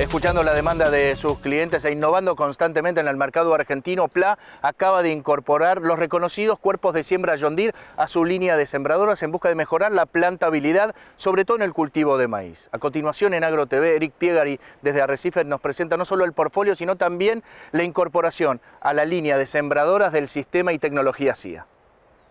Escuchando la demanda de sus clientes e innovando constantemente en el mercado argentino, PLA acaba de incorporar los reconocidos cuerpos de siembra John a su línea de sembradoras en busca de mejorar la plantabilidad, sobre todo en el cultivo de maíz. A continuación, en AgroTV, Eric Piegari desde Arrecife nos presenta no solo el portfolio, sino también la incorporación a la línea de sembradoras del sistema y tecnología CIA.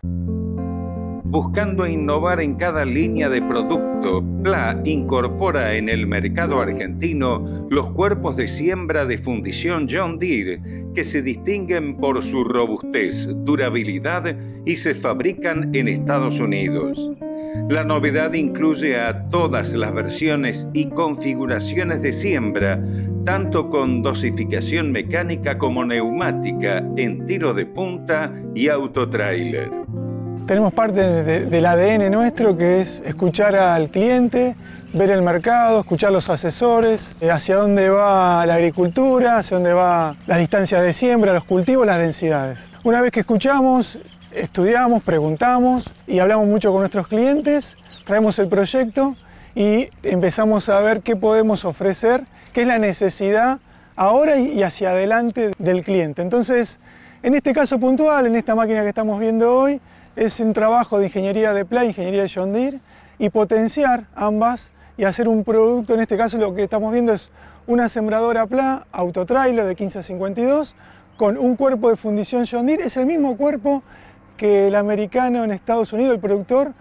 Buscando innovar en cada línea de producto PLA incorpora en el mercado argentino los cuerpos de siembra de fundición John Deere, que se distinguen por su robustez, durabilidad y se fabrican en Estados Unidos. La novedad incluye a todas las versiones y configuraciones de siembra, tanto con dosificación mecánica como neumática, en tiro de punta y autotrailer. Tenemos parte del ADN nuestro que es escuchar al cliente, ver el mercado, escuchar los asesores, eh, hacia dónde va la agricultura, hacia dónde va las distancias de siembra, los cultivos, las densidades. Una vez que escuchamos, estudiamos, preguntamos y hablamos mucho con nuestros clientes, traemos el proyecto y empezamos a ver qué podemos ofrecer, qué es la necesidad ahora y hacia adelante del cliente. Entonces, en este caso puntual, en esta máquina que estamos viendo hoy, es un trabajo de ingeniería de Pla, ingeniería de John y potenciar ambas y hacer un producto, en este caso lo que estamos viendo es una sembradora PLA autotrailer de 1552 con un cuerpo de fundición John es el mismo cuerpo que el americano en Estados Unidos, el productor,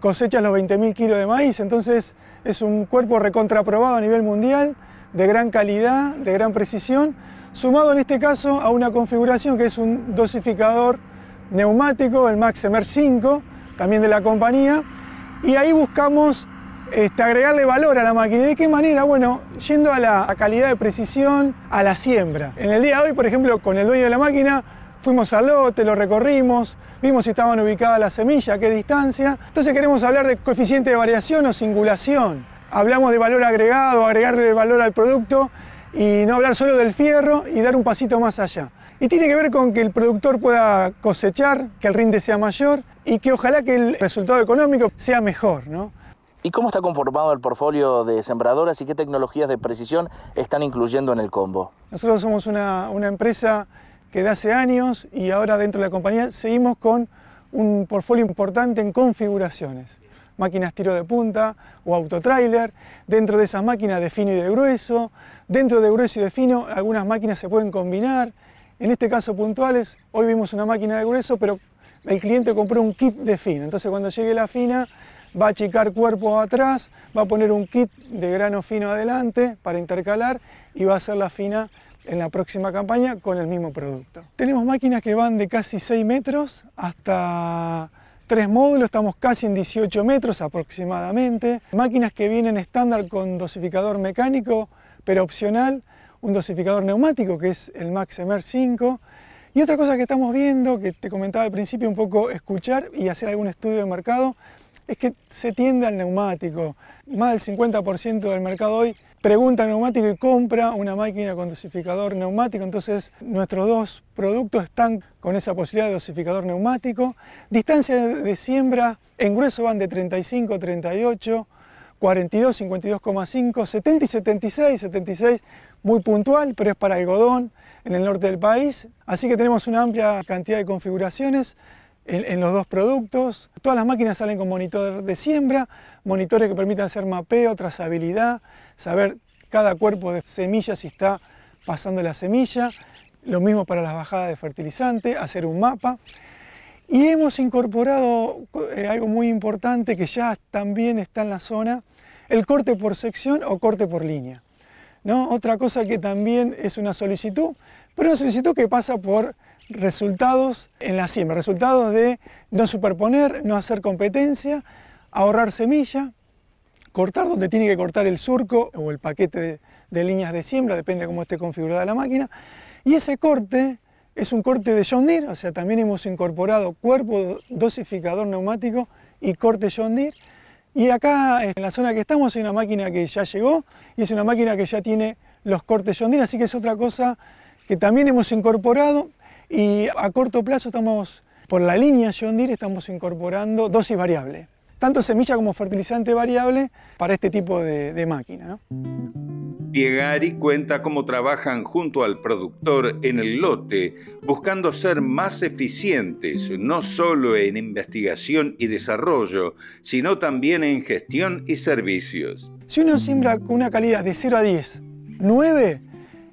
cosecha los 20.000 kilos de maíz, entonces es un cuerpo recontraprobado a nivel mundial, de gran calidad, de gran precisión, sumado en este caso a una configuración que es un dosificador neumático, el Maximer 5, también de la compañía, y ahí buscamos este, agregarle valor a la máquina. ¿De qué manera? Bueno, yendo a la calidad de precisión, a la siembra. En el día de hoy, por ejemplo, con el dueño de la máquina, fuimos al lote, lo recorrimos, vimos si estaban ubicadas las semillas, a qué distancia. Entonces queremos hablar de coeficiente de variación o singulación. Hablamos de valor agregado, agregarle valor al producto y no hablar solo del fierro y dar un pasito más allá. Y tiene que ver con que el productor pueda cosechar, que el rinde sea mayor y que ojalá que el resultado económico sea mejor, ¿Y cómo está conformado el portfolio de sembradoras y qué tecnologías de precisión están incluyendo en el combo? Nosotros somos una, empresa que de hace años y ahora dentro de la compañía seguimos con un portfolio importante en configuraciones. Máquinas tiro de punta o autotrailer, dentro de esas máquinas de fino y de grueso, dentro de grueso y de fino algunas máquinas se pueden combinar en este caso puntuales, hoy vimos una máquina de grueso, pero el cliente compró un kit de fino. Entonces cuando llegue la fina, va a achicar cuerpo atrás, va a poner un kit de grano fino adelante para intercalar y va a hacer la fina en la próxima campaña con el mismo producto. Tenemos máquinas que van de casi 6 metros hasta 3 módulos, estamos casi en 18 metros aproximadamente. Máquinas que vienen estándar con dosificador mecánico, pero opcional, un dosificador neumático que es el mr 5. Y otra cosa que estamos viendo, que te comentaba al principio un poco escuchar y hacer algún estudio de mercado, es que se tiende al neumático. Más del 50% del mercado hoy pregunta neumático y compra una máquina con dosificador neumático. Entonces nuestros dos productos están con esa posibilidad de dosificador neumático. Distancia de siembra en grueso van de 35 a 38 42, 52,5, 70 y 76, 76 muy puntual, pero es para algodón en el norte del país. Así que tenemos una amplia cantidad de configuraciones en, los dos productos. Todas las máquinas salen con monitor de siembra, monitores que permitan hacer mapeo, trazabilidad, saber cada cuerpo de semilla si está pasando la semilla. Lo mismo para las bajadas de fertilizante, hacer un mapa. Y hemos incorporado eh, algo muy importante que ya también está en la zona, el corte por sección o corte por línea. ¿no? Otra cosa que también es una solicitud, pero una solicitud que pasa por resultados en la siembra, resultados de no superponer, no hacer competencia, ahorrar semilla, cortar donde tiene que cortar el surco o el paquete de, de líneas de siembra, depende de cómo esté configurada la máquina, y ese corte es un corte de John Deere, o sea, también hemos incorporado cuerpo dosificador neumático y corte John Deere. Y acá, en la zona que estamos, hay una máquina que ya llegó y es una máquina que ya tiene los cortes John Deere, así que es otra cosa que también hemos incorporado y a corto plazo estamos, por la línea John Deere, estamos incorporando dosis variable tanto semilla como fertilizante variable para este tipo de, máquina. Piegari cuenta cómo trabajan junto al productor en el lote, buscando ser más eficientes, no solo en investigación y desarrollo, sino también en gestión y servicios. Si uno siembra con una calidad de 0 a 10, 9,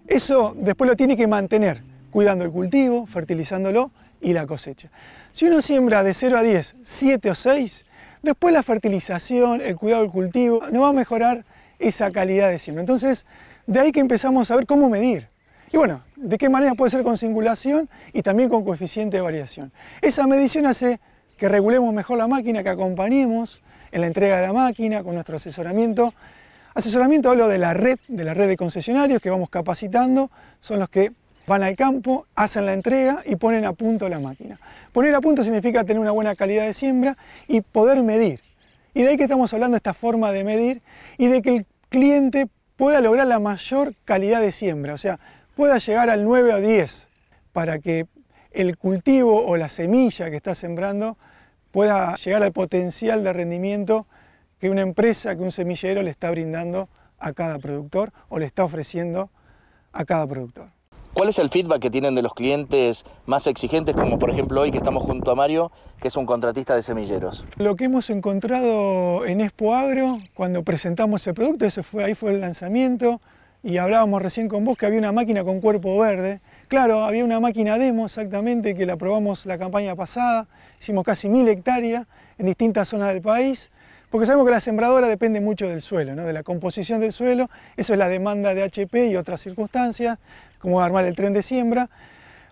eso después lo tiene que mantener, cuidando el cultivo, fertilizándolo y la cosecha. Si uno siembra de 0 a 10, 7 o 6, Después la fertilización, el cuidado del cultivo, nos va a mejorar esa calidad de siembra. Entonces, de ahí que empezamos a ver cómo medir. Y bueno, de qué manera puede ser con singulación y también con coeficiente de variación. Esa medición hace que regulemos mejor la máquina, que acompañemos en la entrega de la máquina, con nuestro asesoramiento. Asesoramiento hablo de la red, de la red de concesionarios que vamos capacitando, son los que van al campo, hacen la entrega y ponen a punto la máquina. Poner a punto significa tener una buena calidad de siembra y poder medir. Y de ahí que estamos hablando de esta forma de medir y de que el cliente pueda lograr la mayor calidad de siembra, o sea, pueda llegar al 9 o 10 para que el cultivo o la semilla que está sembrando pueda llegar al potencial de rendimiento que una empresa, que un semillero le está brindando a cada productor o le está ofreciendo a cada productor. ¿Cuál es el feedback que tienen de los clientes más exigentes, como por ejemplo hoy que estamos junto a Mario, que es un contratista de semilleros? Lo que hemos encontrado en Expo Agro, cuando presentamos ese producto, eso fue, ahí fue el lanzamiento, y hablábamos recién con vos que había una máquina con cuerpo verde. Claro, había una máquina demo exactamente que la probamos la campaña pasada, hicimos casi mil hectáreas en distintas zonas del país, porque sabemos que la sembradora depende mucho del suelo, de la composición del suelo, eso es la demanda de HP y otras circunstancias, cómo armar el tren de siembra.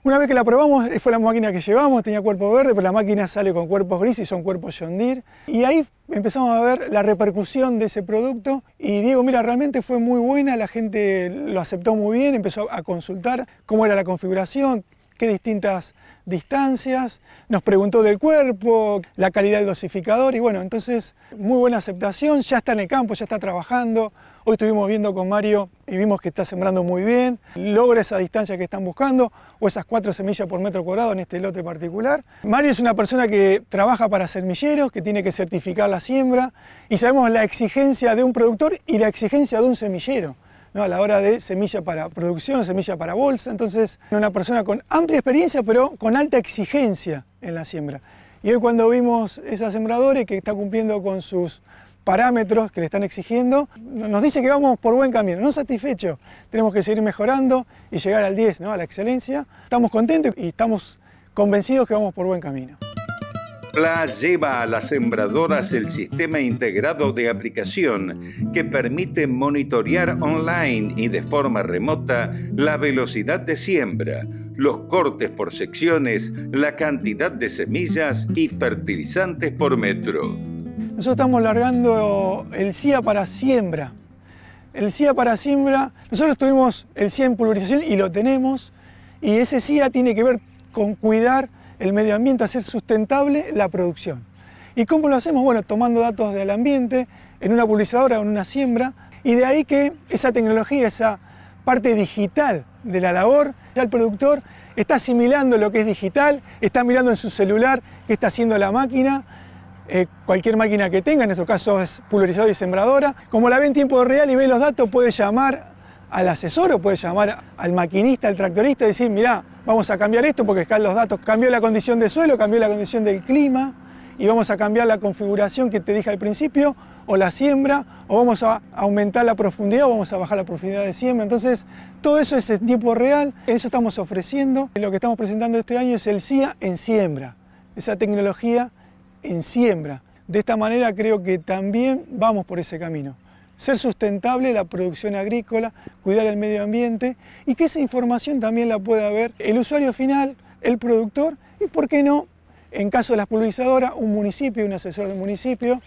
Una vez que la probamos, eh, fue la máquina que llevamos, tenía cuerpo verde, pero la máquina sale con cuerpos grises y son cuerpos John Y ahí empezamos a ver la repercusión de ese producto y digo, mira, realmente fue muy buena, la gente lo aceptó muy bien, empezó a consultar cómo era la configuración, qué distintas distancias, nos preguntó del cuerpo, la calidad del dosificador y bueno, entonces muy buena aceptación, ya está en el campo, ya está trabajando. Hoy estuvimos viendo con Mario y vimos que está sembrando muy bien, logra esa distancia que están buscando o esas cuatro semillas por metro cuadrado en este lote particular. Mario es una persona que trabaja para semilleros, que tiene que certificar la siembra y sabemos la exigencia de un productor y la exigencia de un semillero. ¿no? a la hora de semilla para producción, semilla para bolsa. Entonces, una persona con amplia experiencia, pero con alta exigencia en la siembra. Y hoy cuando vimos esa sembradora que está cumpliendo con sus parámetros que le están exigiendo, nos dice que vamos por buen camino, no satisfecho, tenemos que seguir mejorando y llegar al 10, ¿no? a la excelencia. Estamos contentos y estamos convencidos que vamos por buen camino. PLA lleva a las sembradoras el sistema integrado de aplicación que permite monitorear online y de forma remota la velocidad de siembra, los cortes por secciones, la cantidad de semillas y fertilizantes por metro. Nosotros estamos largando el CIA para siembra. El CIA para siembra, nosotros tuvimos el CIA en pulverización y lo tenemos, y ese CIA tiene que ver con cuidar el medio ambiente, hacer sustentable la producción. ¿Y cómo lo hacemos? Bueno, tomando datos del ambiente en una pulverizadora o en una siembra, y de ahí que esa tecnología, esa parte digital de la labor, ya el productor está asimilando lo que es digital, está mirando en su celular qué está haciendo la máquina, eh, cualquier máquina que tenga, en nuestro caso es pulverizadora y sembradora. Como la ve en tiempo real y ve los datos, puede llamar al asesor o puede llamar al maquinista, al tractorista y decir, mirá, vamos a cambiar esto porque están los datos, cambió la condición de suelo, cambió la condición del clima y vamos a cambiar la configuración que te dije al principio o la siembra o vamos a aumentar la profundidad o vamos a bajar la profundidad de siembra. Entonces, todo eso es en tiempo real, eso estamos ofreciendo. Lo que estamos presentando este año es el CIA en siembra, esa tecnología en siembra. De esta manera creo que también vamos por ese camino ser sustentable la producción agrícola, cuidar el medio ambiente y que esa información también la pueda ver el usuario final, el productor y, por qué no, en caso de las pulverizadoras, un municipio, un asesor del municipio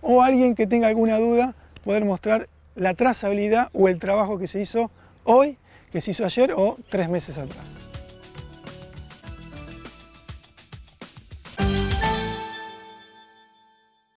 o alguien que tenga alguna duda, poder mostrar la trazabilidad o el trabajo que se hizo hoy, que se hizo ayer o tres meses atrás.